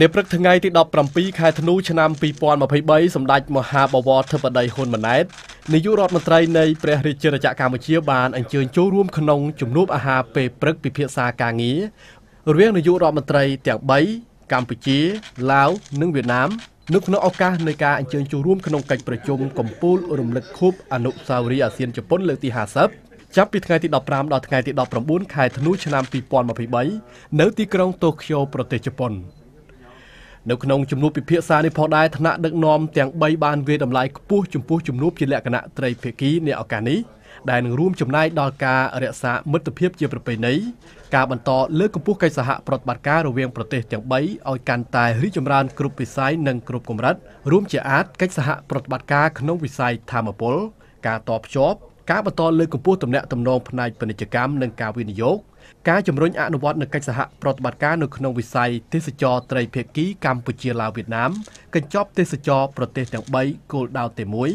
នាព្រឹកថ្ងៃទី17ខែធ្នូឆ្នាំ2023សម្ដេចមហាបវរធិបតីហ៊ុនម៉ាណែតនាយករដ្ឋមន្ត្រីនៃព្រះរាជាណាចក្រកម្ពុជាបានអញ្ជើញចូលរួមក្នុងជំនួបអាហារពេលព្រឹកពិភាក្សាការងាររវាងនាយករដ្ឋមន្ត្រីទាំង3កម្ពុជាឡាវនិងវៀតណាមនៅក្នុងឱកាសនៃការអញ្ជើញចូលរួមក្នុងកិច្ចប្រជុំកំពូលរំលឹកខួបអនុស្សាវរីយ៍អាស៊ានជប៉ុនលើកទី50ចាប់ពីថ្ងៃទី15ដល់ថ្ងៃទី19ខែធ្នូឆ្នាំ2023នៅទីក្រុងតូក្យូប្រទេសជប៉ុន។នៅក្នុងជំនួបពិភាក្សានេះផងដែរថ្នាក់ដឹកនាំទាំង3បានវាតម្លៃខ្ពស់ចំពោះជំនួបជាលក្ខណៈត្រីភាគីនៃឱកាសនេះដែលនឹងរួមចំណែកដល់ការរក្សាមិត្តភាពជាប្រពៃណីការបន្តលើកកម្ពស់កិច្ចសហប្រតិបត្តិការរវាង ប្រទេសទាំង3ឲ្យកាន់តែរីកចម្រើនគ្រប់វិស័យនិងគ្រប់កម្រិតរួមជាអាចកិច្ចសហប្រតិបត្តិការក្នុងវិស័យធម្មពល ការតបភ្ជាប់ការបន្តលើកកម្ពស់ទំនាក់ទំនងផ្នែកពាណិជ្ជកម្មនិងការវិនិយោគការជំរុញអនុវត្តនូវកិច្ចសហប្រតិបត្តិការនៅក្នុងវិស័យទេសចរត្រីភាគីកម្ពុជាឡាវវៀតណាមកញ្ចប់ទេសចរប្រទេសទាំង3គោលដៅតែមួយ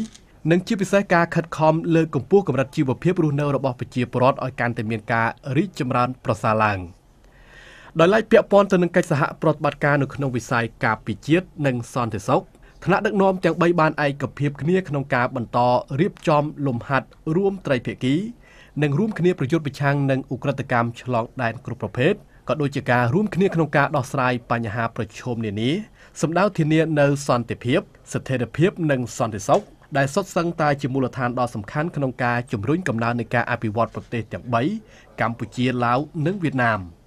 និងជាពិសេសការខិតខំលើកកម្ពស់កម្រិតជីវភាពរស់នៅរបស់ប្រជាពលរដ្ឋឲ្យកាន់តែមានការរីកចម្រើនប្រសើរឡើងដោយឡែកពាក់ព័ន្ធទៅនឹងកិច្ចសហប្រតិបត្តិការនៅក្នុងវិស័យការពារជាតិនិងសន្តិសុខថ្នាក់ដឹកនាំទាំង3បានឯកភាពគ្នាក្នុងការបន្តរៀបចំលំហាត់រួមត្រីភាគី និងរួមគ្នាប្រយុទ្ធប្រឆាំងនឹងឧក្រិដ្ឋកម្មឆ្លងដែនគ្រប់ប្រភេទក៏ដូចជាការរួមគ្នាក្នុងការដោះស្រាយបញ្ហាប្រឈមនានាសម្ដៅធានានៅសន្តិភាព ស្ថិរភាពនិងសន្តិសុខដែលសុទ្ធសឹងតែជាមូលដ្ឋានដ៏សំខាន់ក្នុងការជំរុញកំណើននៃការអភិវឌ្ឍប្រទេសទាំង3កម្ពុជាឡាវនិងវៀតណាម។